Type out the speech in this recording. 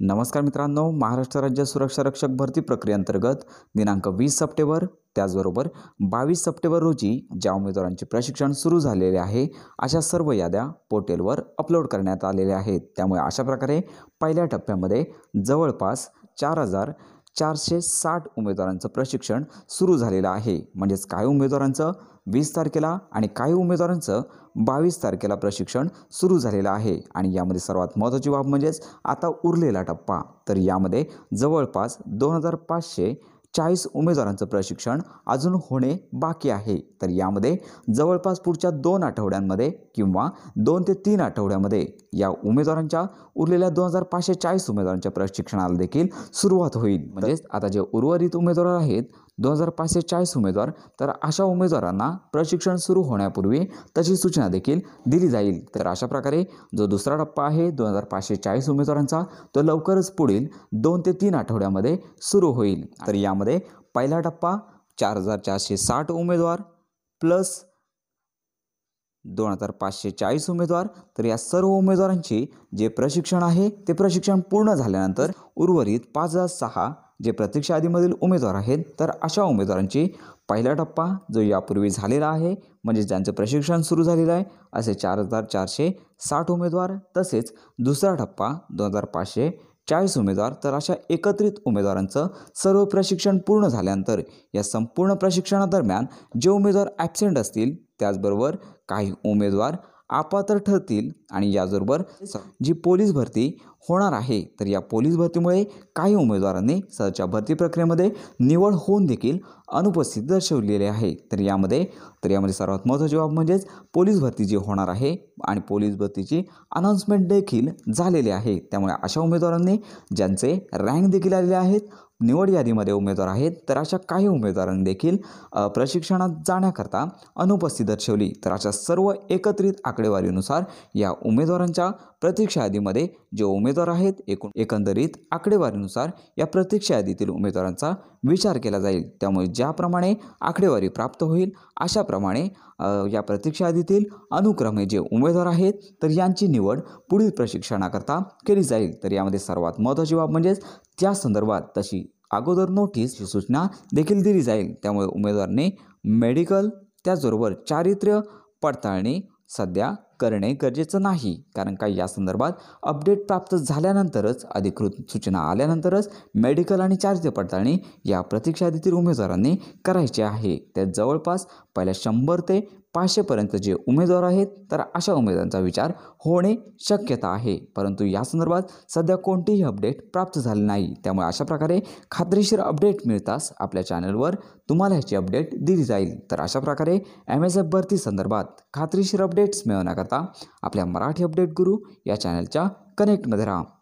नमस्कार मित्रांनो महाराष्ट्र राज्य सुरक्षा रक्षक भरती प्रक्रियेअंतर्गत दिनांक वीस सप्टेंबर त्याचबरोबर बावीस सप्टेंबर रोजी ज्या उमेदवारांचे प्रशिक्षण सुरू झालेले आहे अशा सर्व याद्या पोर्टलवर अपलोड करण्यात आलेल्या आहेत त्यामुळे अशा प्रकारे पहिल्या टप्प्यामध्ये जवळपास चार हजार चारशे साठ उमेदवारांचं प्रशिक्षण सुरू झालेलं आहे म्हणजेच काही उमेदवारांचं वीस तारखेला आणि काही उमेदवारांचं बावीस तारखेला प्रशिक्षण सुरू झालेलं आहे आणि यामध्ये सर्वात महत्त्वाची बाब म्हणजेच आता उरलेला टप्पा तर यामध्ये जवळपास दोन हजार पाचशे चाळीस उमेदवारांचं प्रशिक्षण अजून होणे बाकी आहे तर यामध्ये जवळपास पुढच्या दोन आठवड्यांमध्ये किंवा दोन ते तीन आठवड्यामध्ये या उमेदवारांच्या उरलेल्या दोन हजार पाचशे चाळीस उमेदवारांच्या प्रशिक्षणाला देखील सुरुवात होईल म्हणजेच आता जे उर्वरित उमेदवार आहेत दोन हजार पाचशे चाळीस उमेदवार तर अशा उमेदवारांना प्रशिक्षण सुरू होण्यापूर्वी तशी सूचना देखील दिली जाईल तर अशा प्रकारे जो दुसरा टप्पा आहे दोन हजार पाचशे चाळीस उमेदवारांचा तो लवकरच पुढील दोन ते तीन आठवड्यामध्ये सुरू होईल तर यामध्ये पहिला टप्पा चार हजार चारशे साठ उमेदवार प्लस दोन हजार पाचशे चाळीस उमेदवार तर या सर्व उमेदवारांची जे प्रशिक्षण आहे ते प्रशिक्षण पूर्ण झाल्यानंतर उर्वरित पाच हजार सहा जे प्रतीक्षा यादीमधील उमेदवार आहेत तर अशा उमेदवारांची पहिला टप्पा जो यापूर्वी झालेला आहे म्हणजे ज्यांचं प्रशिक्षण सुरू झालेलं आहे असे चार हजार चारशे साठ उमेदवार तसेच दुसरा टप्पा दोन हजार पाचशे चाळीस उमेदवार तर अशा एकत्रित उमेदवारांचं सर्व प्रशिक्षण पूर्ण झाल्यानंतर या संपूर्ण प्रशिक्षणादरम्यान जे उमेदवार ॲबसेंट असतील त्याचबरोबर काही उमेदवार आपातर ठरतील आणि याचबरोबर जी पोलीस भरती होणार आहे तर या पोलीस भरतीमुळे काही उमेदवारांनी सध्याच्या भरती प्रक्रियेमध्ये निवड होऊन देखील अनुपस्थित दर्शवलेले आहे तर यामध्ये तर यामध्ये सर्वात महत्त्वाची बाब म्हणजेच पोलीस भरती जी होणार आहे आणि पोलीस भरतीची अनाऊन्समेंट देखील झालेली आहे त्यामुळे अशा उमेदवारांनी ज्यांचे रँक देखील आलेले आहेत निवड यादीमध्ये उमेदवार आहेत तर अशा काही उमेदवारांनी देखील प्रशिक्षणात जाण्याकरता अनुपस्थित दर्शवली तर अशा सर्व एकत्रित आकडेवारीनुसार या उमेदवारांच्या प्रतीक्षा यादीमध्ये जे उमेदवार आहेत एकूण एकंदरीत आकडेवारीनुसार या प्रतीक्षा यादीतील उमेदवारांचा विचार केला जाईल त्यामुळे ज्याप्रमाणे आकडेवारी प्राप्त होईल अशाप्रमाणे या प्रतीक्षा यादीतील अनुक्रमे जे उमेदवार आहेत तर यांची निवड पुढील प्रशिक्षणाकरता केली जाईल तर यामध्ये सर्वात महत्त्वाची बाब म्हणजेच त्या संदर्भात तशी अगोदर नोटीस ही सूचना देखील दिली जाईल त्यामुळे उमेदवारने मेडिकल त्याचबरोबर चारित्र्य पडताळणी सध्या करणे गरजेचं नाही कारण का या संदर्भात अपडेट प्राप्त झाल्यानंतरच अधिकृत सूचना आल्यानंतरच मेडिकल आणि चार्ज पडताळणी या प्रतीक्षा देतील उमेदवारांनी करायची आहे त्यात जवळपास पहिल्या शंभर ते पाचशेपर्यंत जे उमेदवार आहेत तर अशा उमेदवारांचा विचार होणे शक्यता आहे परंतु या संदर्भात सध्या कोणतीही अपडेट प्राप्त झाली नाही त्यामुळे अशा प्रकारे खात्रीशीर अपडेट मिळताच आपल्या चॅनलवर तुम्हाला ह्याची अपडेट दिली जाईल तर अशा प्रकारे एम एस एफ भरती संदर्भात खात्रीशीर अपडेट्स मिळवण्याकरता आपल्या मराठी अपडेट गुरु या चॅनलच्या कनेक्टमध्ये राहा